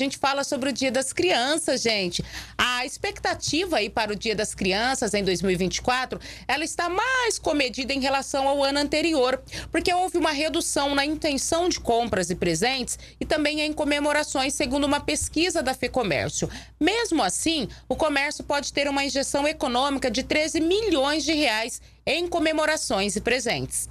gente fala sobre o Dia das Crianças, gente. A expectativa aí para o Dia das Crianças em 2024, ela está mais comedida em relação ao ano anterior, porque houve uma redução na intenção de compras e presentes e também em comemorações, segundo uma pesquisa da FEComércio. Mesmo assim, o comércio pode ter uma injeção econômica de 13 milhões de reais em comemorações e presentes.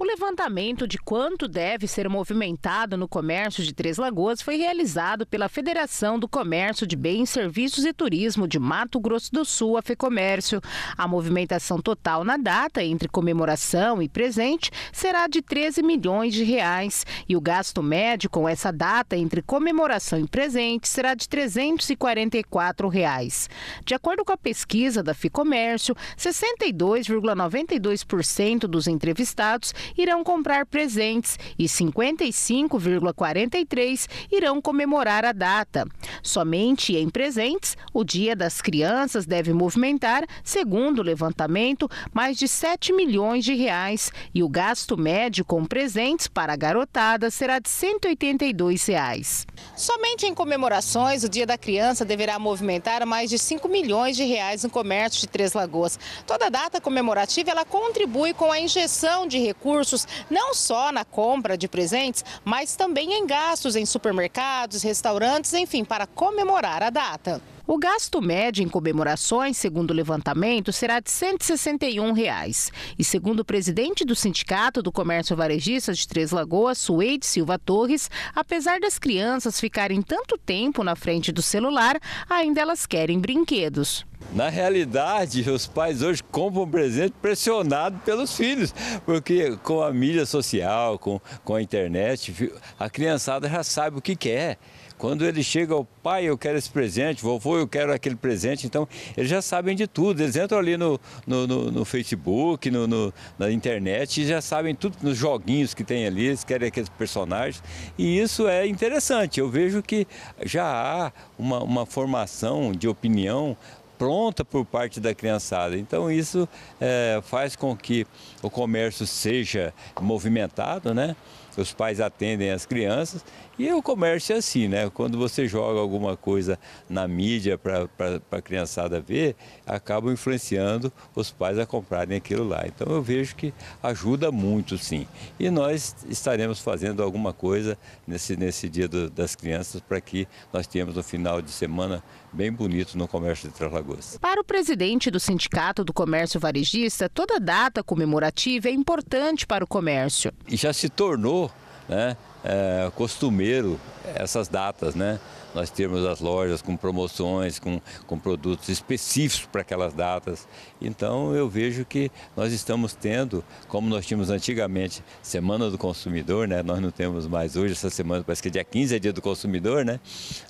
O levantamento de quanto deve ser movimentado no comércio de Três Lagoas foi realizado pela Federação do Comércio de Bens, Serviços e Turismo de Mato Grosso do Sul, a FEComércio. A movimentação total na data, entre comemoração e presente, será de 13 milhões de reais e o gasto médio com essa data, entre comemoração e presente, será de 344 reais. De acordo com a pesquisa da FEComércio, 62,92% dos entrevistados irão comprar presentes e 55,43 irão comemorar a data. Somente em presentes, o Dia das Crianças deve movimentar, segundo o levantamento, mais de 7 milhões de reais e o gasto médio com presentes para a garotada será de 182. Reais. Somente em comemorações, o Dia da Criança deverá movimentar mais de 5 milhões de reais no comércio de Três Lagoas. Toda data comemorativa ela contribui com a injeção de recursos recursos não só na compra de presentes, mas também em gastos em supermercados, restaurantes, enfim, para comemorar a data. O gasto médio em comemorações, segundo o levantamento, será de R$ 161. Reais. E segundo o presidente do Sindicato do Comércio Varejista de Três Lagoas, Suede Silva Torres, apesar das crianças ficarem tanto tempo na frente do celular, ainda elas querem brinquedos. Na realidade, os pais hoje compram presente pressionado pelos filhos, porque com a mídia social, com, com a internet, a criançada já sabe o que quer. Quando ele chega ao pai, eu quero esse presente, vovô, eu quero aquele presente, então eles já sabem de tudo. Eles entram ali no, no, no, no Facebook, no, no, na internet, e já sabem tudo nos joguinhos que tem ali, eles querem aqueles personagens. E isso é interessante. Eu vejo que já há uma, uma formação de opinião pronta por parte da criançada. Então isso é, faz com que o comércio seja movimentado, né? os pais atendem as crianças e o comércio é assim, né? Quando você joga alguma coisa na mídia para a criançada ver, acaba influenciando os pais a comprarem aquilo lá. Então eu vejo que ajuda muito, sim. E nós estaremos fazendo alguma coisa nesse, nesse dia do, das crianças para que nós tenhamos um final de semana bem bonito no comércio de Três Lagoas. Para o presidente do Sindicato do Comércio Varejista, toda data comemorativa é importante para o comércio. E já se tornou né, é, costumeiro essas datas, né? Nós temos as lojas com promoções, com, com produtos específicos para aquelas datas. Então eu vejo que nós estamos tendo, como nós tínhamos antigamente, Semana do Consumidor, né? Nós não temos mais hoje essa semana, parece que é dia 15 é dia do consumidor, né?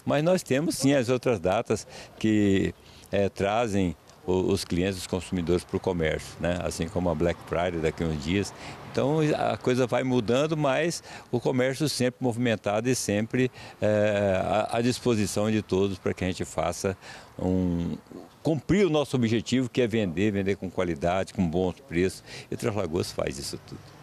Mas nós temos sim as outras datas que é, trazem os clientes, os consumidores para o comércio, né? assim como a Black Friday daqui a uns dias. Então a coisa vai mudando, mas o comércio sempre movimentado e sempre é, à disposição de todos para que a gente faça um, cumprir o nosso objetivo que é vender, vender com qualidade, com bons preços. E Três Lagoas faz isso tudo.